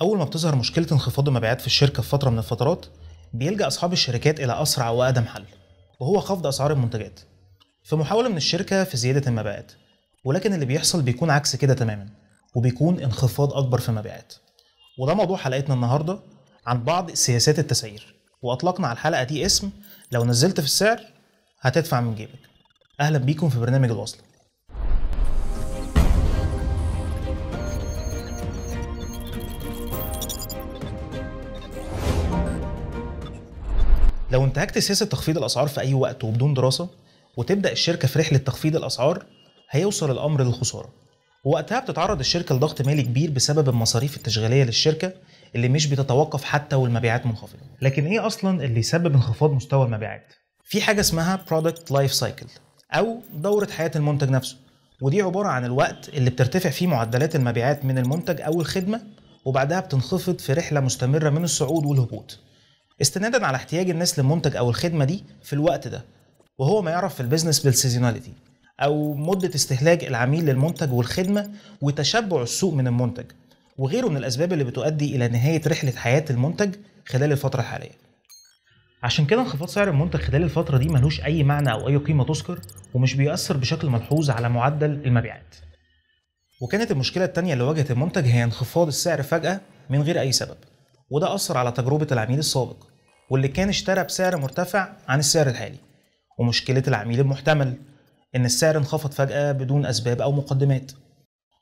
اول ما بتظهر مشكله انخفاض المبيعات في الشركه في فتره من الفترات بيلجا اصحاب الشركات الى اسرع واقدم حل وهو خفض اسعار المنتجات في محاوله من الشركه في زياده المبيعات ولكن اللي بيحصل بيكون عكس كده تماما وبيكون انخفاض اكبر في المبيعات وده موضوع حلقتنا النهارده عن بعض سياسات التسعير واطلقنا على الحلقه دي اسم لو نزلت في السعر هتدفع من جيبك اهلا بيكم في برنامج الوصله لو انتهكت سياسه تخفيض الاسعار في اي وقت وبدون دراسه وتبدا الشركه في رحله تخفيض الاسعار هيوصل الامر للخساره ووقتها بتتعرض الشركه لضغط مالي كبير بسبب المصاريف التشغيليه للشركه اللي مش بتتوقف حتى والمبيعات منخفضه لكن ايه اصلا اللي يسبب انخفاض مستوى المبيعات في حاجه اسمها product life cycle او دوره حياه المنتج نفسه ودي عباره عن الوقت اللي بترتفع فيه معدلات المبيعات من المنتج او الخدمه وبعدها بتنخفض في رحله مستمره من الصعود والهبوط استنادا على احتياج الناس للمنتج او الخدمه دي في الوقت ده وهو ما يعرف في البيزنس بالسيزوناليتي او مده استهلاك العميل للمنتج والخدمه وتشبع السوق من المنتج وغيره من الاسباب اللي بتؤدي الى نهايه رحله حياه المنتج خلال الفتره الحاليه عشان كده انخفاض سعر المنتج خلال الفتره دي ملوش اي معنى او اي قيمه تذكر ومش بيأثر بشكل ملحوظ على معدل المبيعات وكانت المشكله الثانيه اللي واجهت المنتج هي انخفاض السعر فجاه من غير اي سبب وده اثر على تجربه العميل السابق واللي كان اشترى بسعر مرتفع عن السعر الحالي ومشكلة العميل المحتمل إن السعر انخفض فجأة بدون أسباب أو مقدمات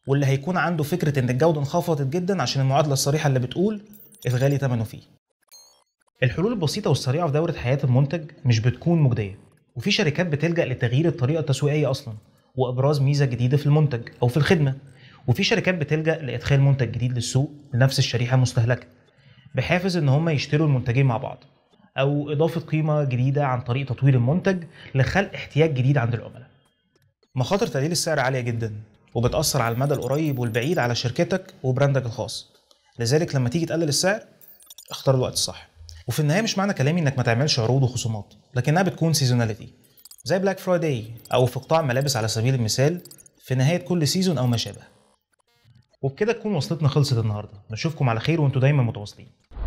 واللي هيكون عنده فكرة إن الجودة انخفضت جدا عشان المعادلة الصريحة اللي بتقول الغالي ثمنه فيه الحلول البسيطة والسريعة في دورة حياة المنتج مش بتكون مجدية وفي شركات بتلجأ لتغيير الطريقة التسويقية أصلا وإبراز ميزة جديدة في المنتج أو في الخدمة وفي شركات بتلجأ لإدخال منتج جديد للسوق لنفس الشريحة المستهلكة بحافز إن هم يشتروا المنتجين مع بعض او اضافه قيمه جديده عن طريق تطوير المنتج لخلق احتياج جديد عند العملاء. مخاطر تقليل السعر عاليه جدا وبتاثر على المدى القريب والبعيد على شركتك وبراندك الخاص. لذلك لما تيجي تقلل السعر اختار الوقت الصح. وفي النهايه مش معنى كلامي انك ما تعملش عروض وخصومات لكنها بتكون سيزوناليتي زي بلاك فرايداي او في قطاع الملابس على سبيل المثال في نهايه كل سيزون او ما شابه. وبكده تكون وصلتنا خلصت النهارده نشوفكم على خير وانتوا دايما متواصلين